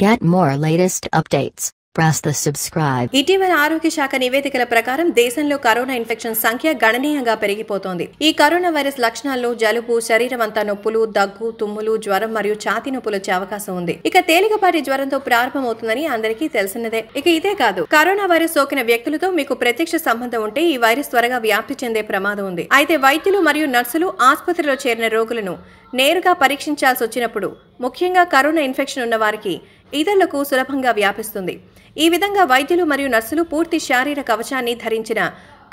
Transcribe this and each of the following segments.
Get more latest updates. ఇటీవల ఆరోగ్య శాఖ నివేదికల ప్రకారం దేశంలో కరోనా ఇన్ఫెక్షన్ సంఖ్య గణనీయంగా పెరిగిపోతోంది ఈ కరోనా వైరస్ లక్షణాల్లో జలుబు శరీరం అంతా నొప్పులు దగ్గు తుమ్ములు జ్వరం మరియు ఛాతి నొప్పులు వచ్చే అవకాశం ఉంది ఇక తేలికపాటి జ్వరంతో ప్రారంభమవుతుందని అందరికీ తెలిసినదే ఇక ఇదే కాదు కరోనా వైరస్ సోకిన వ్యక్తులతో మీకు ప్రత్యక్ష సంబంధం ఉంటే ఈ వైరస్ త్వరగా వ్యాప్తి చెందే ప్రమాదం ఉంది అయితే వైద్యులు మరియు నర్సులు ఆసుపత్రిలో చేరిన రోగులను నేరుగా పరీక్షించాల్సి వచ్చినప్పుడు ముఖ్యంగా కరోనా ఇన్ఫెక్షన్ ఉన్న వారికి ఇతరులకు సులభంగా వ్యాపిస్తుంది ఈ విధంగా వైద్యులు మరియు నర్సులు పూర్తి శారీరక కవచాన్ని ధరించిన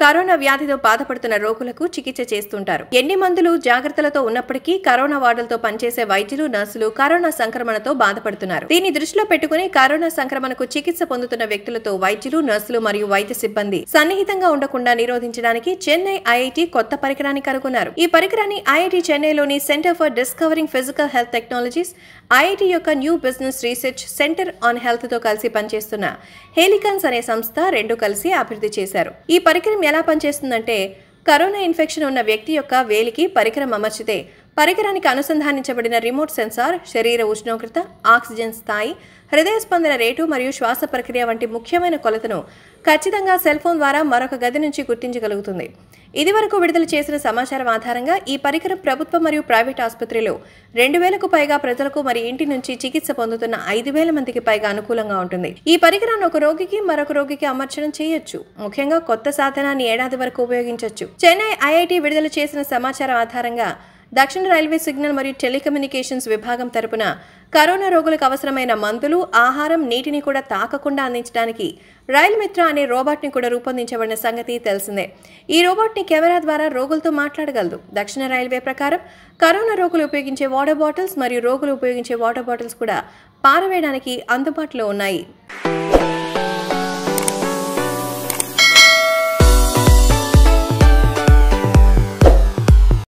కరోనా వ్యాధితో బాధపడుతున్న రోగులకు చికిత్స చేస్తుంటారు ఎన్ని మందులు జాగ్రత్తలతో ఉన్నప్పటికీ కరోనా వార్డులతో పనిచేసే వైద్యులు నర్సులు కరోనా సంక్రమణతో బాధపడుతున్నారు దీన్ని దృష్టిలో పెట్టుకుని కరోనా సంక్రమణకు చికిత్స పొందుతున్న వ్యక్తులతో వైద్యులు నర్సులు మరియు వైద్య సిబ్బంది సన్నిహితంగా ఉండకుండా నిరోధించడానికి చెన్నై ఐఐటి కొత్త పరికరాన్ని కనుగొన్నారు ఈ పరికరాన్ని ఐఐటి చెన్నైలోని centre for discovering physical health technologies IIT యొక్క new business research centre on health తో కలిసి పనిచేస్తున్న హెలికన్స్ అనే సంస్థ రెండు కలిసి అభివృద్ధి చేశారు ఈ పరికరం ఎలా పనిచేస్తుందంటే కరోనా ఇన్ఫెక్షన్ ఉన్న వ్యక్తి యొక్క వేలికి పరికరం అమర్చితే పరికరానికి అనుసంధానించబడిన రిమోట్ సెన్సార్ శరీర ఉష్ణోగ్రత ఆక్సిజన్ స్థాయి హృదయ స్పందన రేటు మరియు శ్వాస ప్రక్రియ వంటి ముఖ్యమైన కొలతను ఖచ్చితంగా సెల్ ఫోన్ ద్వారా మరొక గది నుంచి గుర్తించగలుగుతుంది ఇదివరకు విడుదల చేసిన సమాచారం ఆధారంగా ఈ పరికరం ప్రభుత్వ మరియు ప్రైవేట్ ఆసుపత్రిలో రెండు వేలకు పైగా ప్రజలకు మరి ఇంటి నుంచి చికిత్స పొందుతున్న ఐదు వేల మందికి పైగా అనుకూలంగా ఉంటుంది ఈ పరికరాన్ని ఒక రోగికి మరొక రోగికి అమర్చడం చేయొచ్చు ముఖ్యంగా కొత్త సాధనాన్ని ఏడాది వరకు ఉపయోగించవచ్చు చెన్నై ఐఐటి విడుదల చేసిన సమాచారం ఆధారంగా దక్షిణ రైల్వే సిగ్నల్ మరియు టెలికమ్యూనికేషన్స్ విభాగం తరపున కరోనా రోగులకు అవసరమైన మందులు ఆహారం నీటిని కూడా తాకకుండా అందించడానికి రైల్ మిత్ర అనే రోబోట్ని కూడా రూపొందించబడిన సంగతి తెలిసిందే ఈ రోబోట్ని కెమెరా ద్వారా రోగులతో మాట్లాడగలదు దక్షిణ రైల్వే ప్రకారం కరోనా రోగులు ఉపయోగించే వాటర్ బాటిల్స్ మరియు రోగులు ఉపయోగించే వాటర్ బాటిల్స్ కూడా పారవేయడానికి అందుబాటులో ఉన్నాయి